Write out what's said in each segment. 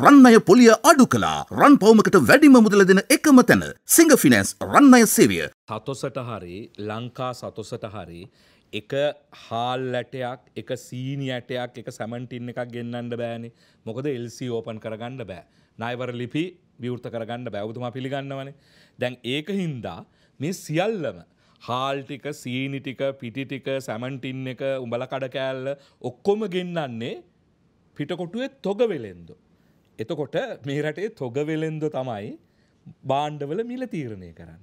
රන්නය පොලිය අඩු කලා රන් පවමකට වැඩිම මුදල දෙන එකම තැන සිංහ ෆිනන්ස් රන්නය සේවිය. සතොසට හරි ලංකා සතොසට හරි එක හාල් ලැටයක් එක සීනි ඇටයක් එක සැමන්ටින් එකක් ගෙන්න්නට බෑනි මොකද එල්සි ඕපන් කරගන්න බෑ. නයිවර ලිපි විවෘත කරගන්න බැවතුමා පිළිගන්නවනේ දැන් ඒක හින්දා මේ සියල්ලම හාල්ටික සීනිටික පිටිටික සැමන්ටින් එක උඹල කඩ කෑල්ල ඔක්කොම ගෙන්න්නන්නේ පිටකොටුවේ තොගවෙලෙන්දෝ. එතකොට මේ රටේ තොගවෙලෙන්ද තමයි බාණ්ඩවල මිල තීරණය කරන්න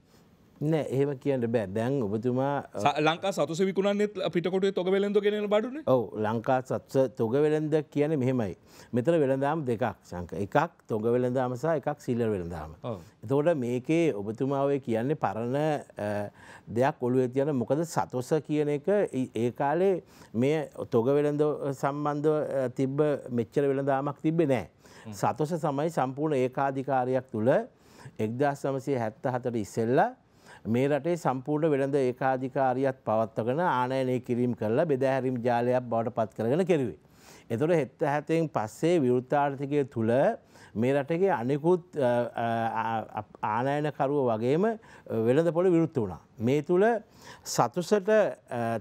නෑ ඒම කියන්න බෑ දැන් ඔබතුමා ලංකා සතු විකුණන්නෙත් පිටකොටේ තොග වෙලඳ ගෙන බඩුන ඔව ලංකා සත්ස තොග වෙලඳ කියන මෙහෙමයි මෙතර වෙළඳාම් දෙකක් සංක එකක් තොග වෙළඳාම සහ එකක් සිල්ලර් වෙළඳාම එතකොට මේකේ ඔබතුමාව කියන්නේ පරණ දෙයක් ඔළුව තියන මොකද සතොස කියන එක ඒ කාලේ මේ තොග වෙළඳ සම්බන්ධ තිබ්බ මෙච්චර වෙළඳාමක් තිබෙ නෑ සතොස සමයි සම්පූර්ණ ඒකාධිකාරයක් තුළ එක්දස් සමසේ හැත්ත හතට ඉස්සෙල්ලා මේ රටේ සම්පූර්ණ වෙළඳ ඒකාධිකාරියත් පවත්වගෙන ආනයනය කිරීම් කරලා බෙදහැරිම් ජාලයක් බවට පත් කරගෙන කෙරුවේ. එතොට හෙත්ත හැතෙන් පස්සේ විවෘත්තාර්ථිකය තුළ මේ රටගේ අනිකුත් ආනයනකරුව වගේම වෙළඳ පොළ විරුත්ත වුණා. මේ තුළ සතුසට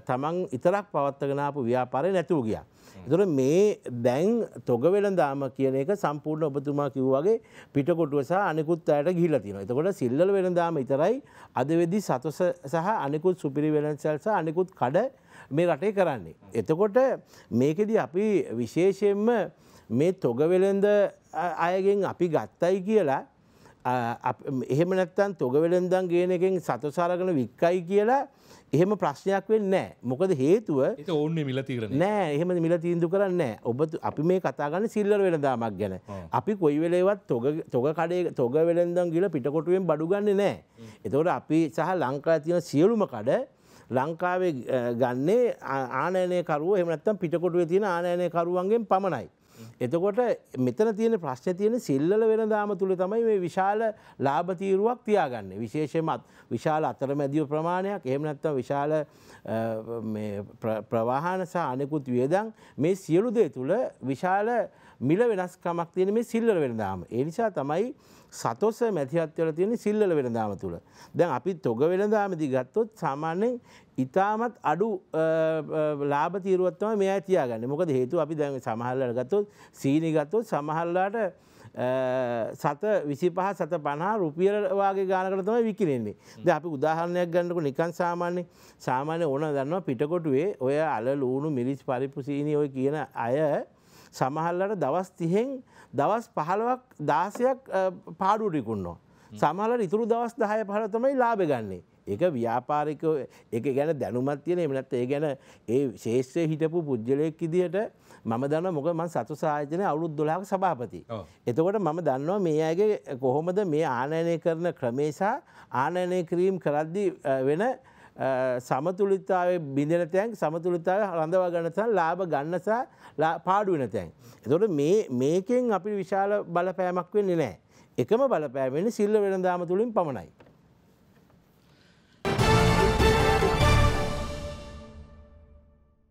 තමන් ඉතරක් පවත්වගෙනාපු ව්‍යාපාරය නැතුව ගියා. එතුර මේ දැන් තොග වෙළඳාම කියන එක සම්පූර්ණ ඔබතුමා කිව්වගේ පිටකොටුවස අනෙකුත් අයට ගිහිල තියෙන එතකොට සිල්ලල වෙළඳාම ඉතරයි අදවෙදි සතුස සහ අනෙකුත් සුපිරි වෙළන්සල්ස අනෙකුත් කඩ මේ රටේ කරන්නේ. එතකොට මේකෙදි අපි විශේෂයෙන්ම මේ තොගවෙළඳ අයගෙන් අපි ගත්තයි කියලා එහෙම නැත්තන් තොගවෙලෙන්දන් ගේන එකෙන් සතු සාරගන වික්කයි කියලා එහෙම ප්‍රශ්නයක් වෙන්න නෑ මොකද හේතුව ඔන්න මිලතිර නෑ එහෙම මිල තීන්දු කරන්න ඔබ අපි මේ කතාගන්න සිල්ලර වෙනදාමක් ගැන අපි කොයි වෙලේවත් තොග කඩේ තොග වෙලෙන්දම් ගිල පිටකොටුවෙන් බඩුගන්න නෑ එතවට අපි සහ ලංකා තියෙන සියලුම කඩ ලංකාවේ ගන්නේ ආනයනය කරුව එමනත්තම් පිටකොටුව තියෙන ආනයනය කරුවන්ගෙන් පමණයි එතකොට මෙතන තියෙන ප්‍රශ්න තියෙන සිල්ලල වෙන දාම තුළ තමයි මේ විශාල ලාභතීරුවක් තියාගන්න විශේෂමත් විශාල අතර මැදිව ප්‍රමාණයක් එහෙමනැත්ව විශාල ප්‍රවාහන සහ අනෙකුත් වියදන් මේ සියලු දේ තුළ විශාල මිල වෙනස්කමක් තියෙන මේ සිල්ලර වෙනදාම. ඒ නිසා තමයි සතොස මැතිහත්වල තියෙන සිල්ලල වෙනදාම තුළ. දැන් අපි තොග වෙනදාමදි ගත්තොත් සාමාන්‍යෙන් ඉතාමත් අඩු ලාබ තීරුවත්ම මේ ඇතියාගන්න මොකද හේතු අපි දැන් සමහල්ලට ගත්තොත් සීනි ගත්තොත් සමහල්ලාට සත විසිපහ සත පණහා රුපියලවාගේ ගානකට තමයි විකිරෙන්නේ. ද අපි උදාහරණයක් ගන්නක නිකන් සාමාන්‍ය සාමාන්‍ය ඕන දන්නවා පිටකොටුවේ ඔය අල ලූුණු මිරිස් පරිපපු සීනි ඔය කියන අය සමහල්ලට දවස් තිහෙන් දවස් පහළවක් දාසයක් පාඩුටිකුන්නවා. සමහල ඉතුරු දවස් දහය පහලතමයි ලාබ ගන්නේ. එක ව්‍යාපාරික එක ගැන දැනුමත් තියෙන එමනත් ඒ ගැන ඒ ශේෂ්‍රය හිටපු පුද්ගලයෙක් ඉදිට මම දන්න මොක මන් සතු සාජන අවුරුත් දොලාක් සභාපති. එතකොට මම දන්නවා මේ අයගේ කොහොමද මේ ආනයනය කරන ක්‍රමේසා ආනයනය කිරීම් කරද්දි වෙන සමතුලිතාව බිඳෙන තැන් සමතුලිතාව රඳවා ගන්නසන් ලාභ ගන්නසා පාඩුවෙන තැන්. එතොට මේකෙන් අපි විශාල බලපෑමක් වෙන්නේ නෑ. එකම බලපෑමෙන සිල්ල වෙනදාම තුළින් පමණයි.